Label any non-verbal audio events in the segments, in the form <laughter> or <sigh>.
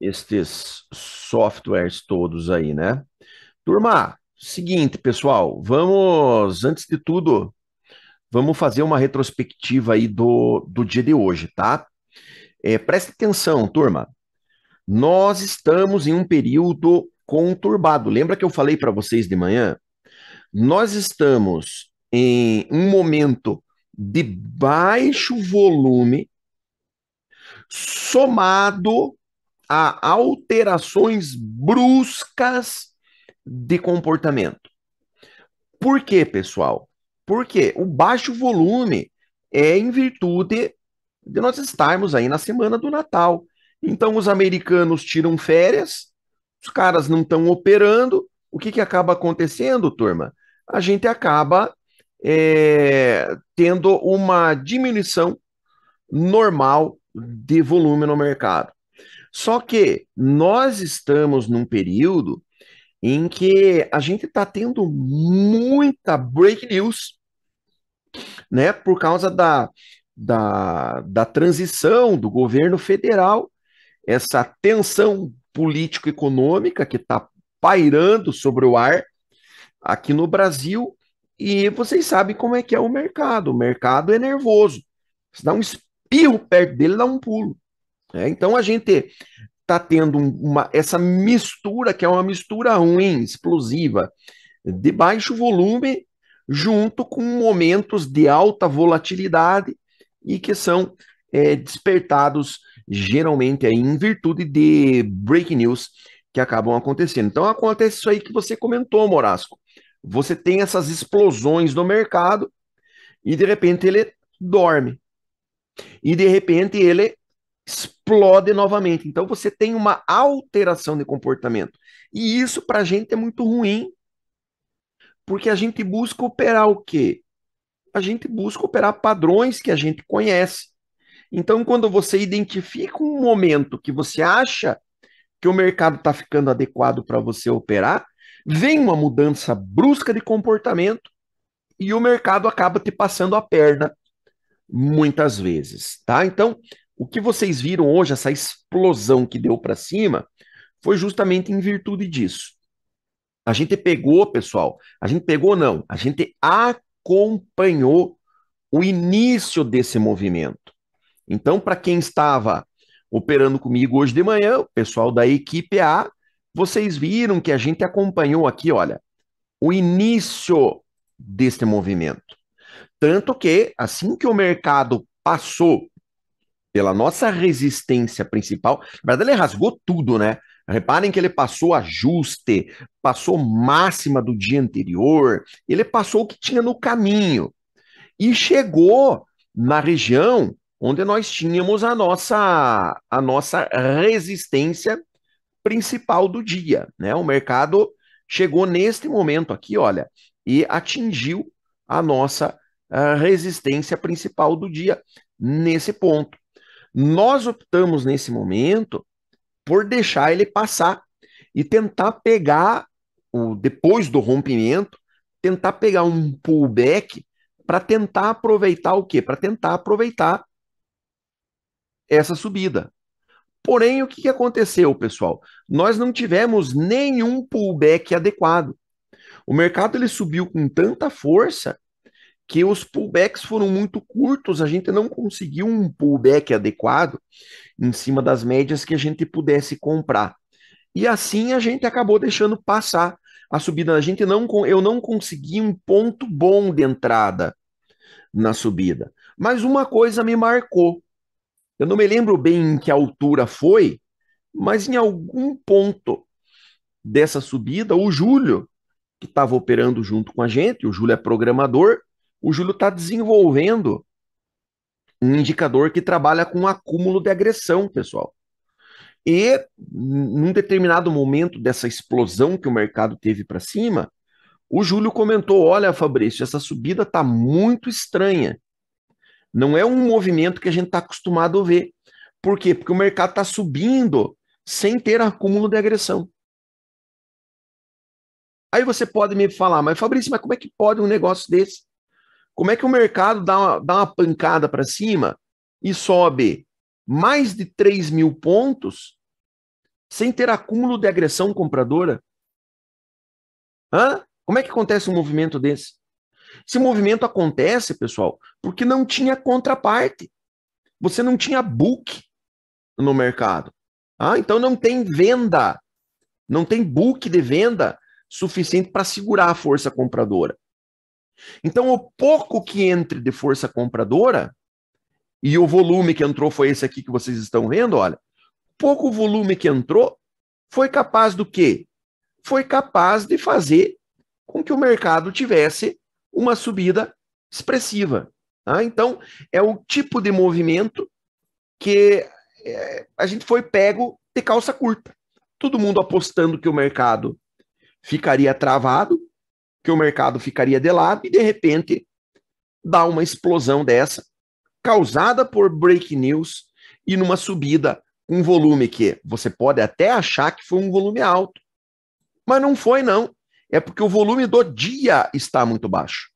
estes softwares todos aí, né? Turma, seguinte, pessoal, vamos, antes de tudo, vamos fazer uma retrospectiva aí do, do dia de hoje, tá? É, preste atenção, turma. Nós estamos em um período conturbado. Lembra que eu falei para vocês de manhã? Nós estamos em um momento de baixo volume somado a alterações bruscas de comportamento. Por quê, pessoal? Porque o baixo volume é em virtude de nós estarmos aí na semana do Natal. Então, os americanos tiram férias, os caras não estão operando. O que, que acaba acontecendo, turma? A gente acaba é, tendo uma diminuição normal de volume no mercado. Só que nós estamos num período em que a gente está tendo muita break news, né, por causa da, da, da transição do governo federal, essa tensão político-econômica que está pairando sobre o ar aqui no Brasil, e vocês sabem como é que é o mercado, o mercado é nervoso, você dá um espirro perto dele, dá um pulo. É, então a gente está tendo uma, essa mistura, que é uma mistura ruim, explosiva, de baixo volume, junto com momentos de alta volatilidade e que são é, despertados geralmente aí, em virtude de break news que acabam acontecendo. Então acontece isso aí que você comentou, Morasco. Você tem essas explosões no mercado e de repente ele dorme. E de repente ele explode novamente. Então você tem uma alteração de comportamento. E isso para a gente é muito ruim, porque a gente busca operar o quê? A gente busca operar padrões que a gente conhece. Então, quando você identifica um momento que você acha que o mercado está ficando adequado para você operar, vem uma mudança brusca de comportamento e o mercado acaba te passando a perna muitas vezes, tá? Então, o que vocês viram hoje, essa explosão que deu para cima, foi justamente em virtude disso. A gente pegou, pessoal, a gente pegou não, a gente acompanhou o início desse movimento. Então, para quem estava operando comigo hoje de manhã, o pessoal da equipe A, vocês viram que a gente acompanhou aqui, olha, o início deste movimento. Tanto que, assim que o mercado passou pela nossa resistência principal. Na verdade, ele rasgou tudo, né? Reparem que ele passou ajuste, passou máxima do dia anterior, ele passou o que tinha no caminho e chegou na região onde nós tínhamos a nossa a nossa resistência principal do dia, né? O mercado chegou neste momento aqui, olha, e atingiu a nossa eh, resistência principal do dia nesse ponto. Nós optamos nesse momento por deixar ele passar e tentar pegar o depois do rompimento, tentar pegar um pullback para tentar aproveitar o quê? Para tentar aproveitar essa subida. Porém, o que aconteceu, pessoal? Nós não tivemos nenhum pullback adequado. O mercado ele subiu com tanta força que os pullbacks foram muito curtos, a gente não conseguiu um pullback adequado em cima das médias que a gente pudesse comprar. E assim a gente acabou deixando passar a subida. A gente não eu não consegui um ponto bom de entrada na subida. Mas uma coisa me marcou. Eu não me lembro bem em que altura foi, mas em algum ponto dessa subida, o Júlio, que estava operando junto com a gente, o Júlio é programador, o Júlio está desenvolvendo um indicador que trabalha com um acúmulo de agressão, pessoal. E num determinado momento dessa explosão que o mercado teve para cima, o Júlio comentou: olha, Fabrício, essa subida está muito estranha. Não é um movimento que a gente está acostumado a ver. Por quê? Porque o mercado está subindo sem ter acúmulo de agressão. Aí você pode me falar, mas Fabrício, mas como é que pode um negócio desse? Como é que o mercado dá uma, dá uma pancada para cima e sobe mais de 3 mil pontos sem ter acúmulo de agressão compradora? Hã? Como é que acontece um movimento desse? Esse movimento acontece, pessoal, porque não tinha contraparte. Você não tinha book no mercado. Ah, então não tem venda, não tem book de venda suficiente para segurar a força compradora. Então, o pouco que entre de força compradora, e o volume que entrou foi esse aqui que vocês estão vendo, olha, pouco volume que entrou foi capaz do quê? Foi capaz de fazer com que o mercado tivesse uma subida expressiva. Tá? Então, é o tipo de movimento que é, a gente foi pego de calça curta. Todo mundo apostando que o mercado ficaria travado, que o mercado ficaria de lado e de repente dá uma explosão dessa, causada por break news e numa subida um volume que você pode até achar que foi um volume alto, mas não foi não. É porque o volume do dia está muito baixo.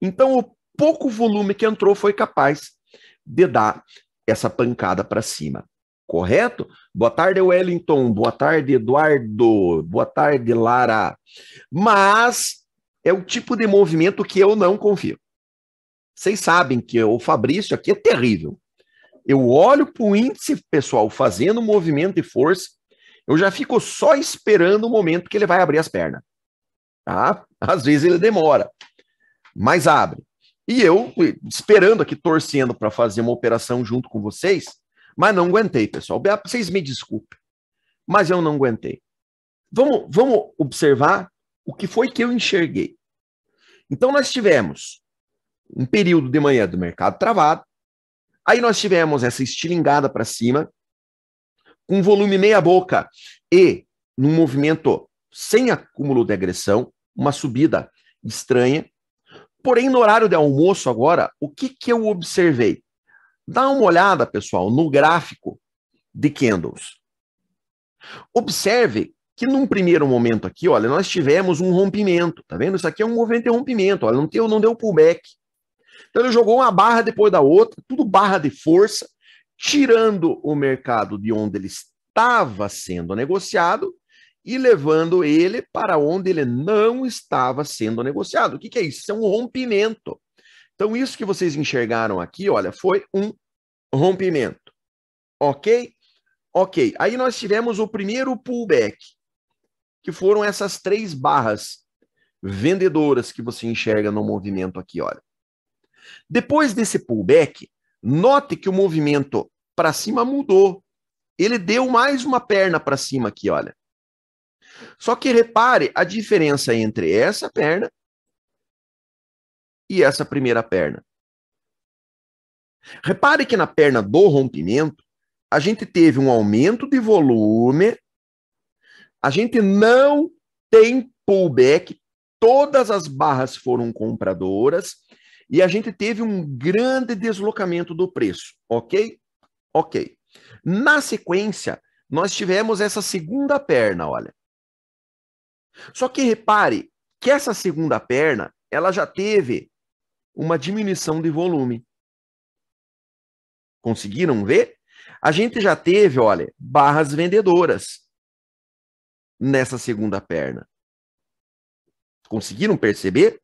Então o pouco volume que entrou foi capaz de dar essa pancada para cima correto? Boa tarde, Wellington. Boa tarde, Eduardo. Boa tarde, Lara. Mas é o tipo de movimento que eu não confio. Vocês sabem que o Fabrício aqui é terrível. Eu olho para o índice, pessoal, fazendo movimento de força, eu já fico só esperando o momento que ele vai abrir as pernas. Tá? Às vezes ele demora, mas abre. E eu, esperando aqui, torcendo para fazer uma operação junto com vocês, mas não aguentei, pessoal. Vocês me desculpem, mas eu não aguentei. Vamos, vamos observar o que foi que eu enxerguei. Então, nós tivemos um período de manhã do mercado travado, aí nós tivemos essa estilingada para cima, com volume meia-boca e num movimento sem acúmulo de agressão, uma subida estranha. Porém, no horário de almoço agora, o que, que eu observei? Dá uma olhada, pessoal, no gráfico de candles. Observe que num primeiro momento aqui, olha, nós tivemos um rompimento, tá vendo? Isso aqui é um movimento de rompimento, olha, não deu, não deu pullback. Então ele jogou uma barra depois da outra, tudo barra de força, tirando o mercado de onde ele estava sendo negociado e levando ele para onde ele não estava sendo negociado. O que, que é isso? Isso é um rompimento. Então, isso que vocês enxergaram aqui, olha, foi um rompimento. Ok? Ok. Aí nós tivemos o primeiro pullback, que foram essas três barras vendedoras que você enxerga no movimento aqui, olha. Depois desse pullback, note que o movimento para cima mudou. Ele deu mais uma perna para cima aqui, olha. Só que repare a diferença entre essa perna e essa primeira perna. Repare que na perna do rompimento, a gente teve um aumento de volume, a gente não tem pullback, todas as barras foram compradoras e a gente teve um grande deslocamento do preço, ok? Ok. Na sequência, nós tivemos essa segunda perna, olha. Só que repare que essa segunda perna, ela já teve uma diminuição de volume. Conseguiram ver? A gente já teve, olha, barras vendedoras nessa segunda perna. Conseguiram perceber?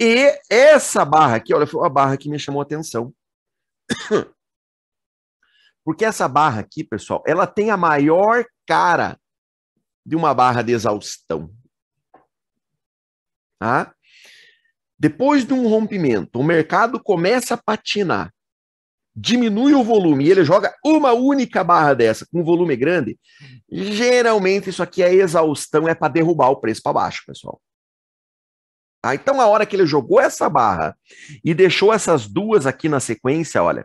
E essa barra aqui, olha, foi uma barra que me chamou a atenção. <coughs> Porque essa barra aqui, pessoal, ela tem a maior cara de uma barra de exaustão. Tá? Depois de um rompimento, o mercado começa a patinar, diminui o volume e ele joga uma única barra dessa com volume é grande. Geralmente isso aqui é exaustão, é para derrubar o preço para baixo, pessoal. Ah, Então a hora que ele jogou essa barra e deixou essas duas aqui na sequência, olha,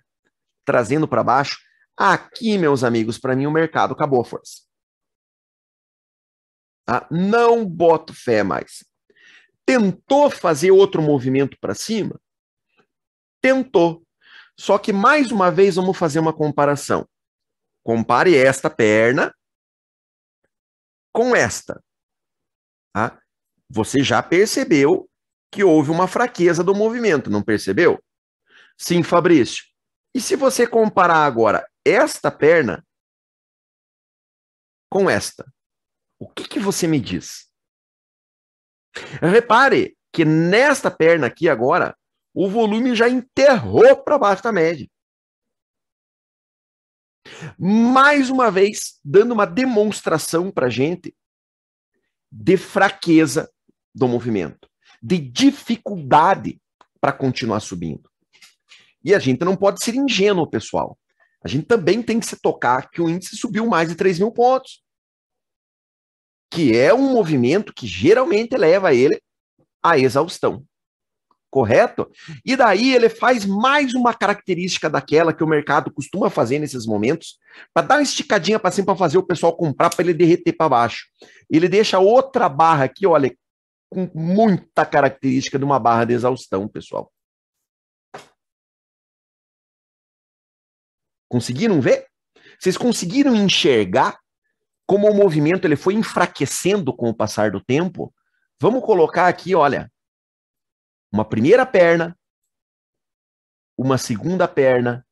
trazendo para baixo, aqui, meus amigos, para mim o mercado acabou a força. Ah, Não boto fé mais tentou fazer outro movimento para cima? Tentou. Só que, mais uma vez, vamos fazer uma comparação. Compare esta perna com esta. Tá? Você já percebeu que houve uma fraqueza do movimento, não percebeu? Sim, Fabrício. E se você comparar agora esta perna com esta, o que, que você me diz? Repare que nesta perna aqui agora, o volume já enterrou para baixo da média. Mais uma vez, dando uma demonstração para a gente de fraqueza do movimento, de dificuldade para continuar subindo. E a gente não pode ser ingênuo, pessoal. A gente também tem que se tocar que o índice subiu mais de 3 mil pontos que é um movimento que geralmente leva ele à exaustão. Correto? E daí ele faz mais uma característica daquela que o mercado costuma fazer nesses momentos, para dar uma esticadinha para cima para fazer o pessoal comprar para ele derreter para baixo. Ele deixa outra barra aqui, olha, com muita característica de uma barra de exaustão, pessoal. Conseguiram ver? Vocês conseguiram enxergar como o movimento ele foi enfraquecendo com o passar do tempo, vamos colocar aqui, olha, uma primeira perna, uma segunda perna,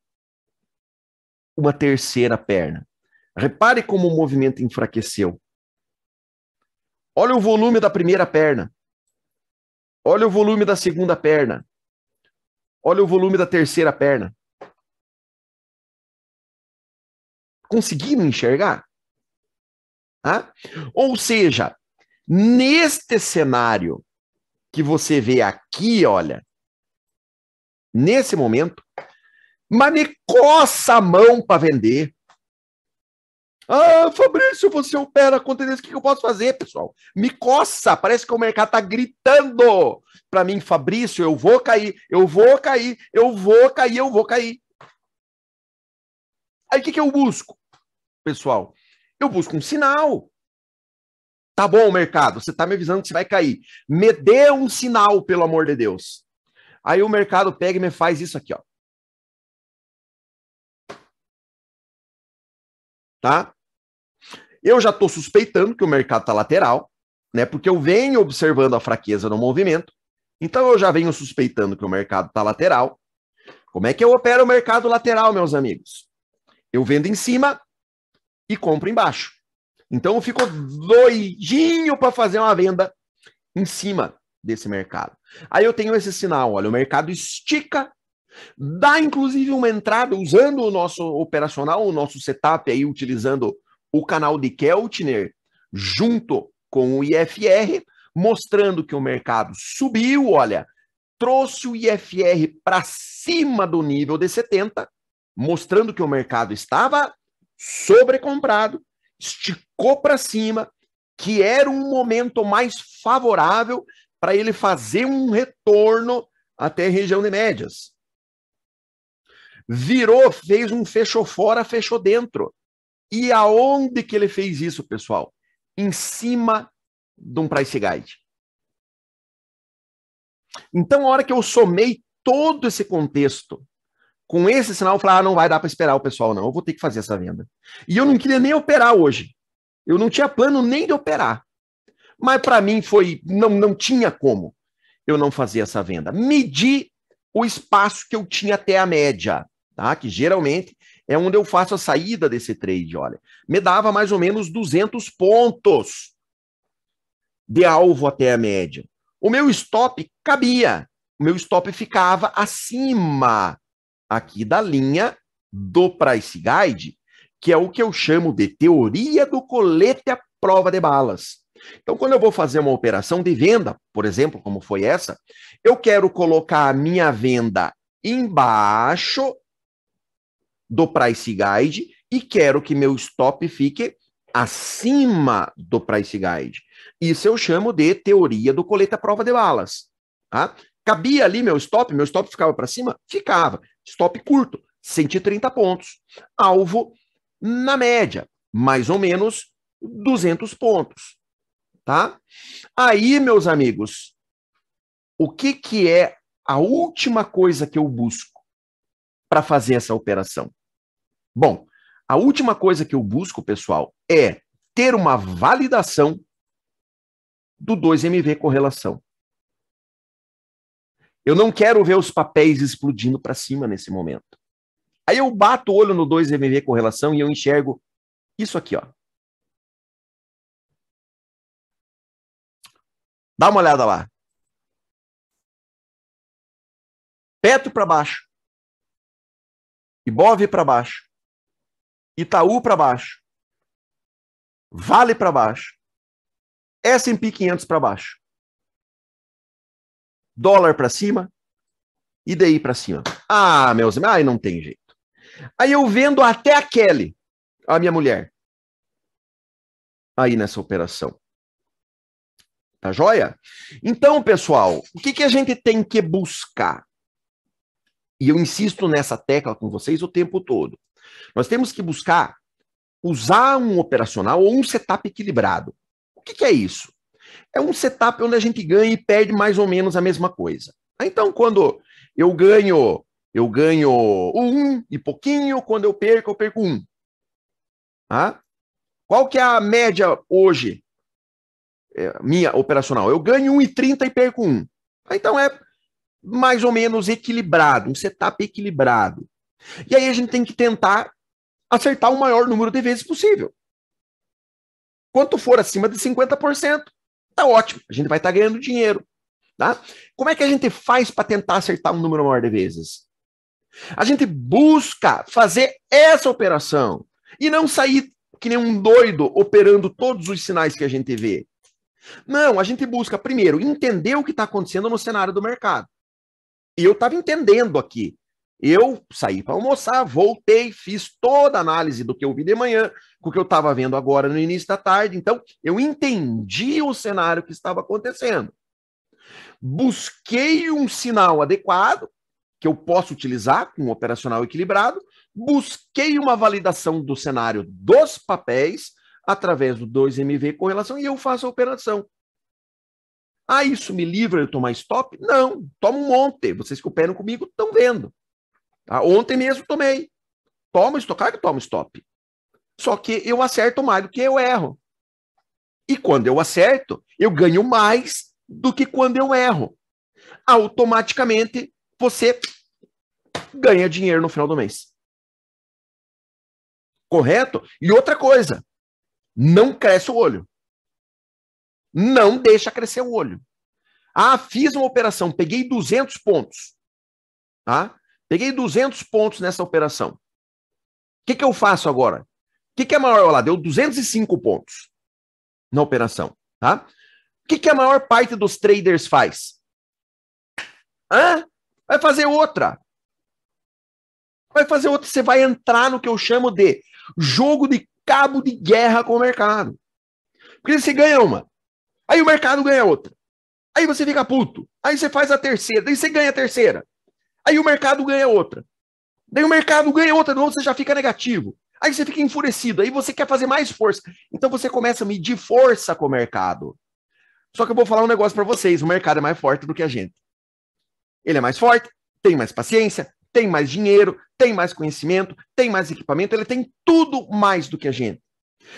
uma terceira perna. Repare como o movimento enfraqueceu. Olha o volume da primeira perna. Olha o volume da segunda perna. Olha o volume da terceira perna. Conseguiram enxergar? Tá? Ou seja, neste cenário que você vê aqui, olha, nesse momento, Mané coça a mão para vender. Ah, Fabrício, você opera contra isso, o que eu posso fazer, pessoal? Me coça, parece que o mercado tá gritando para mim, Fabrício, eu vou cair, eu vou cair, eu vou cair, eu vou cair. Aí o que, que eu busco, pessoal? Eu busco um sinal. Tá bom, mercado, você tá me avisando que você vai cair. Me dê um sinal, pelo amor de Deus. Aí o mercado pega e me faz isso aqui, ó. Tá? Eu já estou suspeitando que o mercado está lateral, né? Porque eu venho observando a fraqueza no movimento. Então eu já venho suspeitando que o mercado está lateral. Como é que eu opero o mercado lateral, meus amigos? Eu vendo em cima, e compro embaixo. Então ficou doidinho para fazer uma venda em cima desse mercado. Aí eu tenho esse sinal, olha, o mercado estica, dá inclusive uma entrada usando o nosso operacional, o nosso setup aí utilizando o canal de Keltner junto com o IFR, mostrando que o mercado subiu, olha, trouxe o IFR para cima do nível de 70, mostrando que o mercado estava sobrecomprado, esticou para cima, que era um momento mais favorável para ele fazer um retorno até a região de médias. Virou, fez um fechou fora, fechou dentro. E aonde que ele fez isso, pessoal? Em cima de um price guide. Então, a hora que eu somei todo esse contexto com esse sinal, eu falei, ah, não vai dar para esperar o pessoal, não, eu vou ter que fazer essa venda. E eu não queria nem operar hoje. Eu não tinha plano nem de operar. Mas para mim foi, não, não tinha como eu não fazer essa venda. Medir o espaço que eu tinha até a média, tá? Que geralmente é onde eu faço a saída desse trade, olha. Me dava mais ou menos 200 pontos de alvo até a média. O meu stop cabia, o meu stop ficava acima aqui da linha do Price Guide, que é o que eu chamo de teoria do colete à prova de balas. Então, quando eu vou fazer uma operação de venda, por exemplo, como foi essa, eu quero colocar a minha venda embaixo do price guide e quero que meu stop fique acima do price guide. Isso eu chamo de teoria do colete à prova de balas. Tá? Cabia ali meu stop, meu stop ficava para cima? Ficava. Stop curto, 130 pontos. Alvo, na média, mais ou menos 200 pontos. Tá? Aí, meus amigos, o que, que é a última coisa que eu busco para fazer essa operação? Bom, a última coisa que eu busco, pessoal, é ter uma validação do 2MV correlação. Eu não quero ver os papéis explodindo para cima nesse momento. Aí eu bato o olho no 2MV correlação e eu enxergo isso aqui, ó. Dá uma olhada lá. Petro para baixo. Ibov para baixo. Itaú para baixo. Vale para baixo. S&P 500 para baixo dólar para cima, e daí para cima. Ah, meus irmãos, aí não tem jeito. Aí eu vendo até a Kelly, a minha mulher, aí nessa operação. Tá joia? Então, pessoal, o que, que a gente tem que buscar? E eu insisto nessa tecla com vocês o tempo todo. Nós temos que buscar usar um operacional ou um setup equilibrado. O que, que é isso? é um setup onde a gente ganha e perde mais ou menos a mesma coisa. Então, quando eu ganho, eu ganho um e pouquinho, quando eu perco, eu perco um. Tá? Qual que é a média hoje é, minha operacional? Eu ganho 1,30 e perco 1. Então é mais ou menos equilibrado, um setup equilibrado. E aí a gente tem que tentar acertar o maior número de vezes possível. Quanto for acima de 50%, Tá ótimo, a gente vai estar tá ganhando dinheiro. Tá? Como é que a gente faz para tentar acertar um número maior de vezes? A gente busca fazer essa operação e não sair que nem um doido operando todos os sinais que a gente vê. Não, a gente busca primeiro entender o que está acontecendo no cenário do mercado. E eu estava entendendo aqui. Eu saí para almoçar, voltei, fiz toda a análise do que eu vi de manhã, com o que eu estava vendo agora no início da tarde. Então, eu entendi o cenário que estava acontecendo. Busquei um sinal adequado que eu posso utilizar com um operacional equilibrado. Busquei uma validação do cenário dos papéis através do 2MV relação e eu faço a operação. Ah, isso me livra de tomar stop? Não, toma um monte. Vocês que operam comigo estão vendo. Tá? Ontem mesmo tomei. Toma stop, claro que toma stop. Só que eu acerto mais do que eu erro. E quando eu acerto, eu ganho mais do que quando eu erro. Automaticamente, você ganha dinheiro no final do mês. Correto? E outra coisa, não cresce o olho. Não deixa crescer o olho. Ah, fiz uma operação, peguei 200 pontos. Tá? Peguei 200 pontos nessa operação. O que, que eu faço agora? O que, que é maior? Olha lá, deu 205 pontos na operação. Tá? O que, que a maior parte dos traders faz? Hã? Vai fazer outra. Vai fazer outra. Você vai entrar no que eu chamo de jogo de cabo de guerra com o mercado. Porque você ganha uma, aí o mercado ganha outra. Aí você fica puto. Aí você faz a terceira, Aí você ganha a terceira. Aí o mercado ganha outra. Daí o mercado ganha outra, de novo você já fica negativo. Aí você fica enfurecido, aí você quer fazer mais força. Então você começa a medir força com o mercado. Só que eu vou falar um negócio para vocês: o mercado é mais forte do que a gente. Ele é mais forte, tem mais paciência, tem mais dinheiro, tem mais conhecimento, tem mais equipamento, ele tem tudo mais do que a gente.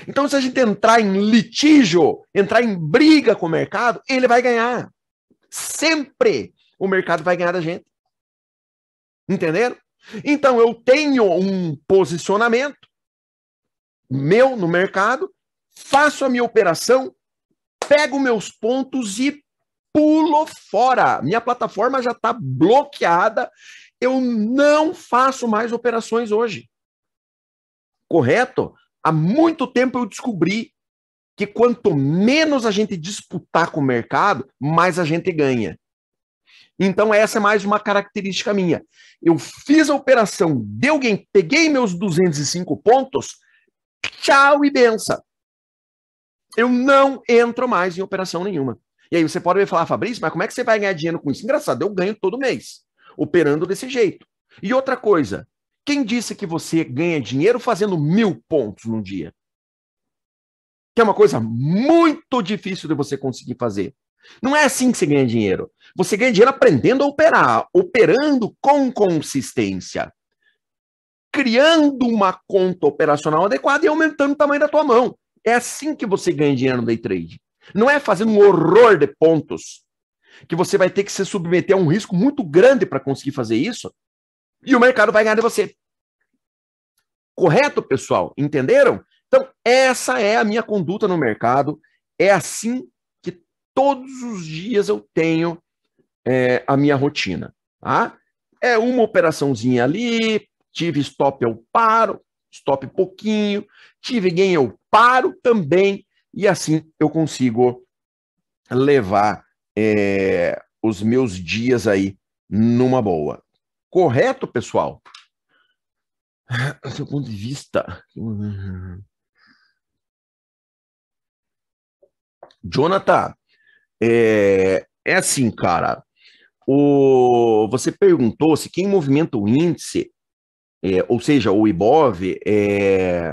Então, se a gente entrar em litígio, entrar em briga com o mercado, ele vai ganhar. Sempre o mercado vai ganhar da gente. Entenderam? Então eu tenho um posicionamento meu no mercado, faço a minha operação, pego meus pontos e pulo fora. Minha plataforma já está bloqueada. Eu não faço mais operações hoje. Correto? Há muito tempo eu descobri que quanto menos a gente disputar com o mercado, mais a gente ganha. Então, essa é mais uma característica minha. Eu fiz a operação, deu alguém, peguei meus 205 pontos, tchau e benção. Eu não entro mais em operação nenhuma. E aí você pode me falar, Fabrício, mas como é que você vai ganhar dinheiro com isso? Engraçado, eu ganho todo mês, operando desse jeito. E outra coisa, quem disse que você ganha dinheiro fazendo mil pontos num dia? Que é uma coisa muito difícil de você conseguir fazer. Não é assim que você ganha dinheiro. Você ganha dinheiro aprendendo a operar, operando com consistência, criando uma conta operacional adequada e aumentando o tamanho da tua mão. É assim que você ganha dinheiro no day trade. Não é fazendo um horror de pontos que você vai ter que se submeter a um risco muito grande para conseguir fazer isso e o mercado vai ganhar de você. Correto, pessoal? Entenderam? Então, essa é a minha conduta no mercado. É assim todos os dias eu tenho é, a minha rotina. Tá? É uma operaçãozinha ali, tive stop, eu paro, stop pouquinho, tive gain, eu paro também, e assim eu consigo levar é, os meus dias aí numa boa. Correto, pessoal? Do seu ponto de vista. Jonathan, é, é assim, cara. O, você perguntou se quem movimenta o índice, é, ou seja, o IBOV, é,